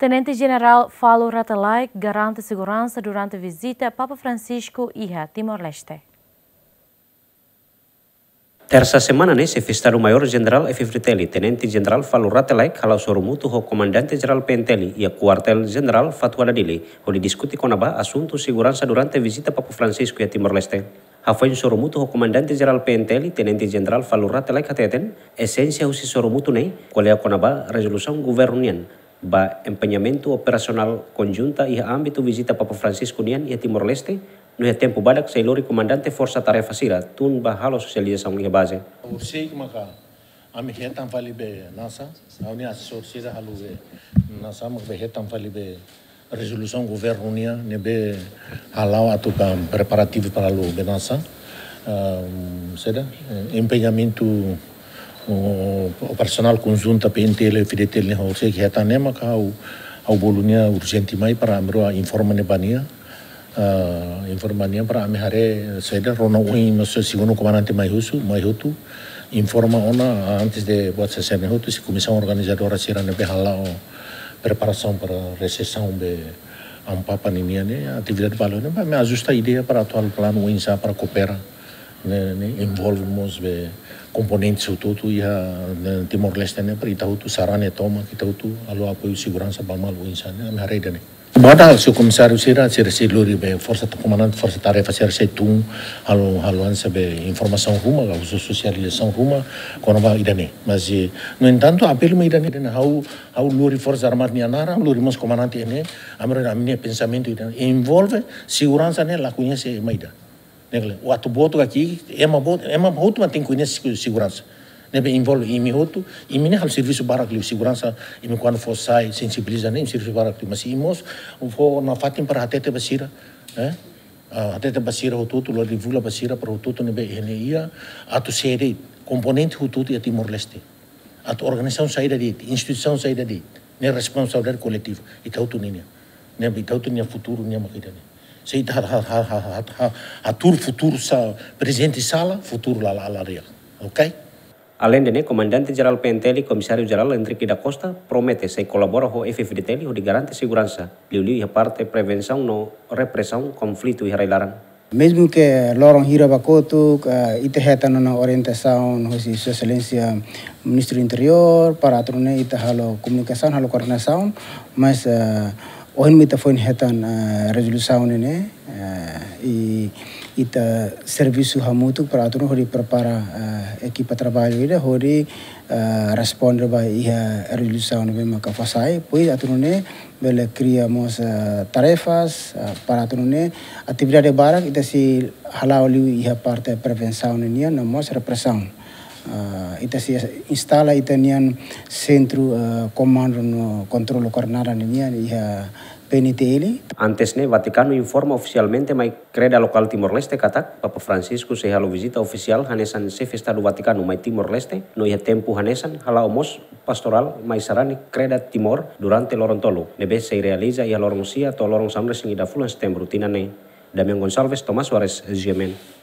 Tenente General Falo Ratalai garante segurança durante a visita a Papa Francisco e a Timor-Leste. Terça semana né, se festaram Maior General F. Fritelli, Tenente General Falo Ratelai, Halausoro sorumutu ho Comandante General Pentelli e o Quartel General Fatuanadili, ho discute com konaba asuntu segurança durante visita Papa Francisco Iha e Timor-Leste. hafoin sorumutu ho comandante general PNTL, tenente general Falurate Laika hateten essência o sorumutu nei, qual é a conaba ba empeñamento operacional conjunta y ámbito visita Papa Francisco nian y Timor-Leste, no é tempo badak sa ilori comandante força tarefa sira, tun ba halo socialização e base. O maka, ka, ami hetan fali be nasa, auni assessor sira halu be nasa, mak be hetan fali be resolução governo nia, ne be halau atu ka preparativo para lu be nasa, um, ah, seda, empenhamento operacional conjunta PNTL e PDTL ni hau se ki hata nema ka au au bolunia urgenti mai para amro informa ne bania ah, informa ne para ame hare eh, seda rona oi no se segundo comandante mai husu mai hutu informa ona antes de ser sesione hutu se comissão organizadora será ne behala o preparação para recessão de ampapa ni ne atividade balone me ajusta ideia para atual plano insa para cooperar involve involvemos be componentes tu tu ia Timor Leste ne pri tahu tu sarane toma kita tu alu apa u segurança balmal u insana an hare dane Bada se comissário será ser se lori be força do comandante força tarefa ser se tum alu alu ansa be informação ruma ga uso socialização ruma quando vai idane mas no entanto apelo me idane dane hau hau lori força armada ni anara lori mas comandante ne amre na pensamento idane involve segurança ne la conhece maida o watu boto kaki é uma ema boto mantém conhecer segurança né bem envolve em minuto e mine hal serviço barak liu segurança e me quando for sai sensibiliza nem serviço barak liu mas imos vou na fatim para até te basira né até te basira o tudo lo divulga basira para o tudo ne bem a tu sede componente o tudo e a Timor Leste a tu organização saída de instituição saída de né responsabilidade coletiva e tautu ninha né e tautu ninha futuro ninha makita ninha Ze haar, haar, haar, haar, haar, haar tour futuro presidente sala, futuro la la la real. Ok? Além de né, comandante geral PNTL, comissário geral Henrique da Costa, promete se colabora com FFDTL e garante segurança, liu-liu e a parte prevenção no repressão, conflito e railaran. Mesmo que Loron Hirabakoto, uh, eh, ite reta na orientação, hoje sua excelência ministro do interior, para a ita halo comunicação, halo coordenação, mas uh, Oin mita foin hetan eh, resolução ne e eh, ita serviço hamutuk para atuno hori prepara equipa eh, trabalho ida hori responder ba iha resolução ne ma ka fasai pois atuno ne bela cria mos tarefas para atuno ne atividade barak ita si halau liu iha parte prevenção ne nia na mos Eh, ita se instala ita nian sentru comando eh, no kontrol karnara nian iha PNTL. Antes ne Vaticano informa oficialmente mai creda local Timor Leste katak Papa Francisco se halo visita oficial hanesan se festa do Vaticano mai Timor Leste no ia tempu hanesan hala omos pastoral mai sarani creda Timor durante lorong tolu nebe se realiza ia lorong sia to lorong samre singi da fulan setembro tinane Damian Gonçalves Tomás Suarez Gemen.